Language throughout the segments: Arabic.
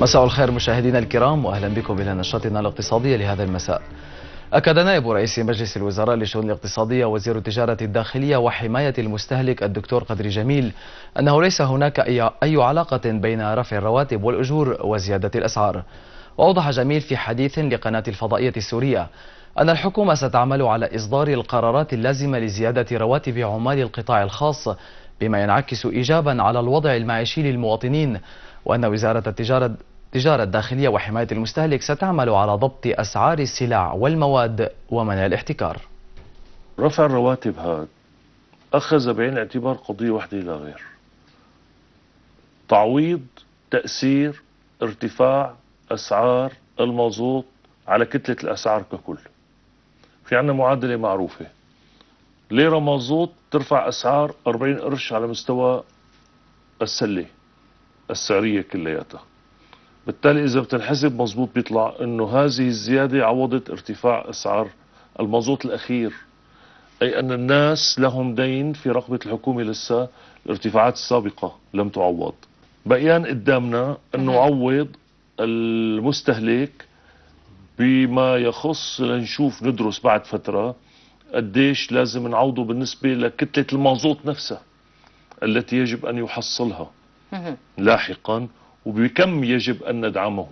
مساء الخير مشاهدينا الكرام واهلا بكم الى نشاطنا الاقتصاديه لهذا المساء. أكد نائب رئيس مجلس الوزراء للشؤون الاقتصادية وزير التجارة الداخلية وحماية المستهلك الدكتور قدري جميل أنه ليس هناك أي علاقة بين رفع الرواتب والأجور وزيادة الأسعار. وأوضح جميل في حديث لقناة الفضائية السورية أن الحكومة ستعمل على إصدار القرارات اللازمة لزيادة رواتب عمال القطاع الخاص بما ينعكس إيجابا على الوضع المعيشي للمواطنين وأن وزارة التجارة التجارة الداخلية وحماية المستهلك ستعمل على ضبط أسعار السلع والمواد ومنع الاحتكار رفع الرواتب هذا أخذ بعين الاعتبار قضية واحدة لا غير تعويض تأثير ارتفاع أسعار المازوت على كتلة الأسعار ككل في عندنا معادلة معروفة ليرة مازوت ترفع أسعار 40 قرش على مستوى السلة السعرية كلياتها بالتالي إذا بتنحسب مزبوط بيطلع أنه هذه الزيادة عوضت ارتفاع أسعار المازوت الأخير أي أن الناس لهم دين في رقبة الحكومة لسه الارتفاعات السابقة لم تعوض بقيان قدامنا أنه عوض المستهلك بما يخص لنشوف ندرس بعد فترة قديش لازم نعوضه بالنسبة لكتلة المازوت نفسها التي يجب أن يحصلها لاحقا وبكم يجب أن ندعمه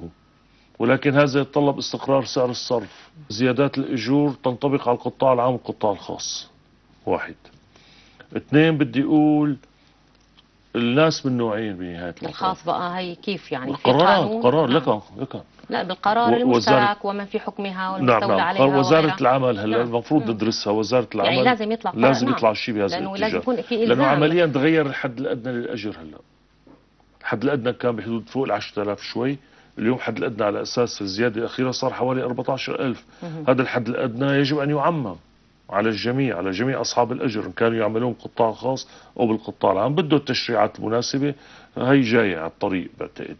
ولكن هذا يتطلب استقرار سعر الصرف زيادات الأجور تنطبق على القطاع العام والقطاع الخاص واحد اثنين بدي أقول الناس من نوعين بنهاية الخاص بقى هي كيف يعني القرارات قانون قرار لك نعم. لك لا بالقرار و... المشترك ومن في حكمها والمستولى نعم نعم. عليها وزارة وغيرها. العمل هلا نعم. المفروض ندرسها وزارة يعني العمل يعني لازم يطلع قرار لازم نعم. يطلع شيء بهذا لأنه الاتجاه لازم يكون في لأنه عمليا تغير الحد الأدنى للأجر هلا الحد الادنى كان بحدود فوق ال 10000 شوي اليوم حد الادنى على اساس الزياده الاخيره صار حوالي 14000 هذا الحد الادنى يجب ان يعمم على الجميع على جميع أصحاب الأجر إن كانوا يعملون قطاع خاص أو بالقطاع العام بده التشريعات المناسبة هي جاية على الطريق بعتقد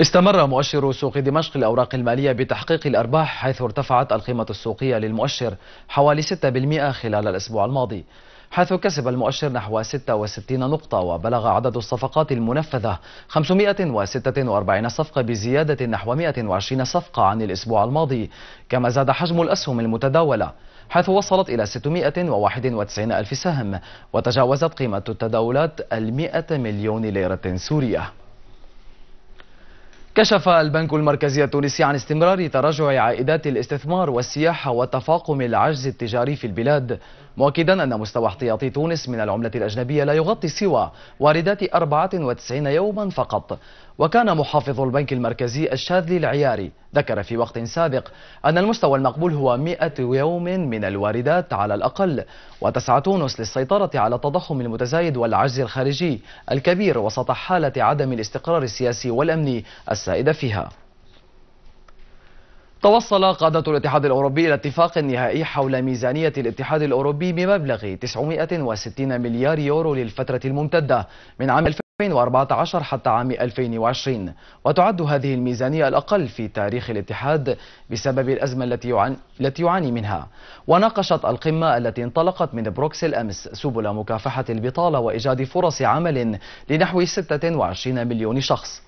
استمر مؤشر سوق دمشق الأوراق المالية بتحقيق الأرباح حيث ارتفعت القيمة السوقية للمؤشر حوالي 6% خلال الأسبوع الماضي حيث كسب المؤشر نحو 66 نقطة وبلغ عدد الصفقات المنفذة 546 صفقة بزيادة نحو 120 صفقة عن الأسبوع الماضي كما زاد حجم الأسهم المتداولة حيث وصلت إلى 691 ألف سهم وتجاوزت قيمة التداولات المئة مليون ليرة سورية كشف البنك المركزي التونسي عن استمرار تراجع عائدات الاستثمار والسياحة وتفاقم العجز التجاري في البلاد مؤكدا أن مستوى احتياطي تونس من العملة الأجنبية لا يغطي سوى واردات 94 يوما فقط وكان محافظ البنك المركزي الشاذلي العياري ذكر في وقت سابق أن المستوى المقبول هو 100 يوم من الواردات على الأقل وتسعى تونس للسيطرة على التضخم المتزايد والعجز الخارجي الكبير وسط حالة عدم الاستقرار السياسي والأمني السائدة فيها توصل قادة الاتحاد الأوروبي إلى اتفاق نهائي حول ميزانية الاتحاد الأوروبي بمبلغ 960 مليار يورو للفترة الممتدة من عام 2014 حتى عام 2020 وتعد هذه الميزانية الأقل في تاريخ الاتحاد بسبب الأزمة التي يعاني, التي يعاني منها وناقشت القمة التي انطلقت من بروكسل أمس سبل مكافحة البطالة وإيجاد فرص عمل لنحو 26 مليون شخص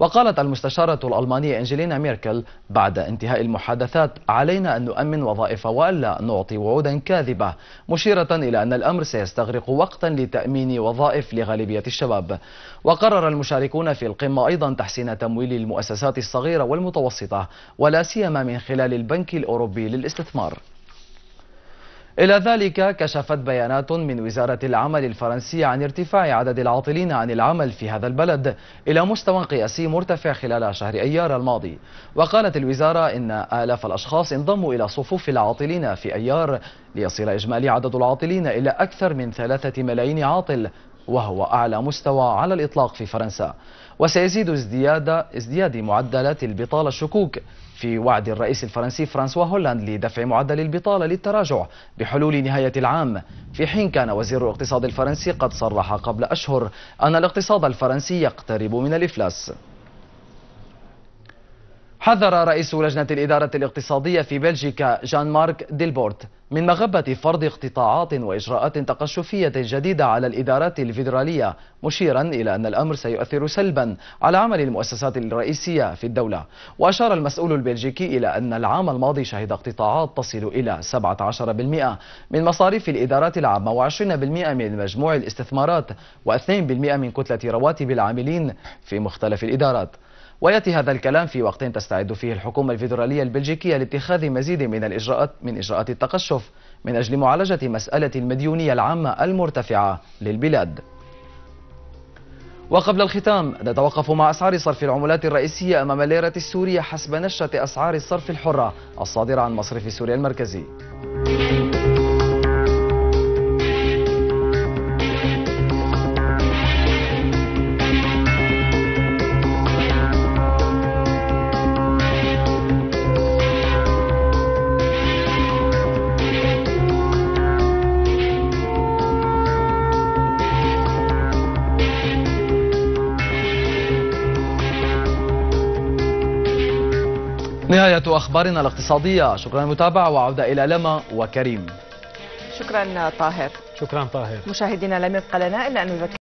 وقالت المستشارة الألمانية أنجلينا ميركل بعد انتهاء المحادثات علينا أن نؤمن وظائف وألا نعطي وعودا كاذبة مشيرة إلى أن الأمر سيستغرق وقتا لتأمين وظائف لغالبية الشباب وقرر المشاركون في القمة أيضا تحسين تمويل المؤسسات الصغيرة والمتوسطة ولا سيما من خلال البنك الأوروبي للاستثمار إلى ذلك كشفت بيانات من وزارة العمل الفرنسية عن ارتفاع عدد العاطلين عن العمل في هذا البلد إلى مستوى قياسي مرتفع خلال شهر أيار الماضي وقالت الوزارة إن آلاف الأشخاص انضموا إلى صفوف العاطلين في أيار ليصل إجمالي عدد العاطلين إلى أكثر من ثلاثة ملايين عاطل وهو أعلى مستوى على الإطلاق في فرنسا وسيزيد ازدياد ازدياد معدلات البطالة الشكوك في وعد الرئيس الفرنسي فرانسوا هولاند لدفع معدل البطالة للتراجع بحلول نهاية العام في حين كان وزير الاقتصاد الفرنسي قد صرح قبل أشهر أن الاقتصاد الفرنسي يقترب من الإفلاس حذر رئيس لجنة الإدارة الاقتصادية في بلجيكا جان مارك ديلبورت من مغبة فرض اقتطاعات وإجراءات تقشفية جديدة على الإدارات الفيدرالية مشيرا إلى أن الأمر سيؤثر سلبا على عمل المؤسسات الرئيسية في الدولة وأشار المسؤول البلجيكي إلى أن العام الماضي شهد اقتطاعات تصل إلى 17% من مصاريف الإدارات العامة و20% من مجموع الاستثمارات و2% من كتلة رواتب العاملين في مختلف الإدارات وياتي هذا الكلام في وقت تستعد فيه الحكومه الفيدراليه البلجيكيه لاتخاذ مزيد من الاجراءات من اجراءات التقشف من اجل معالجه مساله المديونيه العامه المرتفعه للبلاد. وقبل الختام نتوقف مع أسعار صرف العملات الرئيسية أمام الليرة السورية حسب نشرة أسعار الصرف الحرة الصادرة عن مصرف سوريا المركزي. نهاية أخبارنا الاقتصادية شكرا للمتابعة وعودة إلى لما وكريم شكرا طاهر شكرا طاهر مشاهدينا لم يبقى لنا إلا أن نذكر